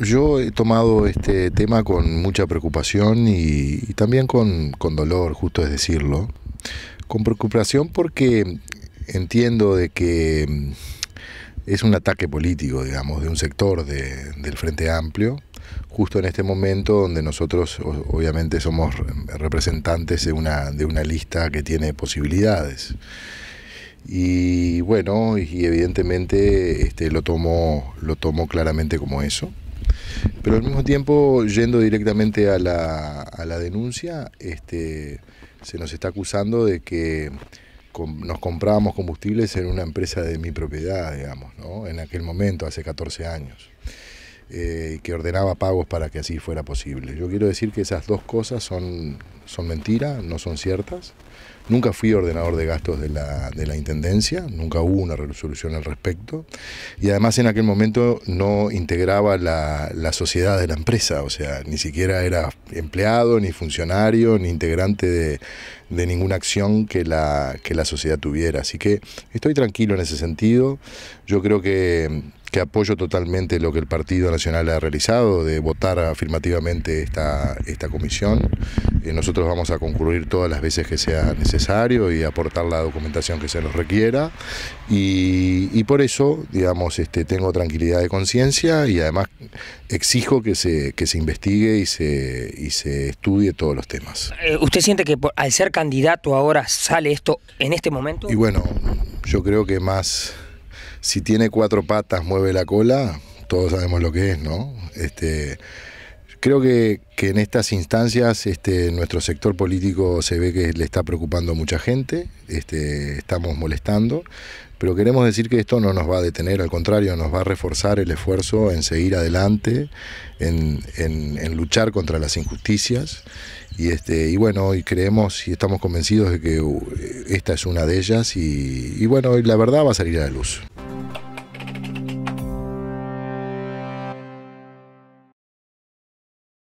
Yo he tomado este tema con mucha preocupación y, también con, dolor, justo es decirlo. Con preocupación porque entiendo de que mm, es un ataque político, digamos, de un sector del Frente Amplio, justo en este momento donde nosotros obviamente somos representantes de una, de una lista que tiene posibilidades. Y bueno, y evidentemente este, lo, tomo, lo tomo claramente como eso. Pero al mismo tiempo, yendo directamente a la, a la denuncia, este, se nos está acusando de que nos comprábamos combustibles en una empresa de mi propiedad, digamos, ¿no? en aquel momento, hace 14 años. Eh, que ordenaba pagos para que así fuera posible. Yo quiero decir que esas dos cosas son, son mentiras, no son ciertas. Nunca fui ordenador de gastos de la, de la Intendencia, nunca hubo una resolución al respecto. Y además en aquel momento no integraba la, la sociedad de la empresa, o sea, ni siquiera era empleado, ni funcionario, ni integrante de, de ninguna acción que la, que la sociedad tuviera. Así que estoy tranquilo en ese sentido. Yo creo que que apoyo totalmente lo que el Partido Nacional ha realizado, de votar afirmativamente esta, esta comisión. Eh, nosotros vamos a concurrir todas las veces que sea necesario y aportar la documentación que se nos requiera. Y, por eso, digamos, este, tengo tranquilidad de conciencia y además exijo que se, que se investigue y se, y se estudie todos los temas. Eh, ¿Usted siente que al ser candidato ahora sale esto en este momento? Y bueno, yo creo que más si tiene cuatro patas, mueve la cola, todos sabemos lo que es, ¿no? Este, creo que, en estas instancias este, nuestro sector político se ve que le está preocupando a mucha gente, este, estamos molestando, pero queremos decir que esto no nos va a detener, al contrario, nos va a reforzar el esfuerzo en seguir adelante, en luchar contra las injusticias y, este, y bueno, y creemos y estamos convencidos de que uh, esta es una de ellas y, y bueno, la verdad va a salir a la luz.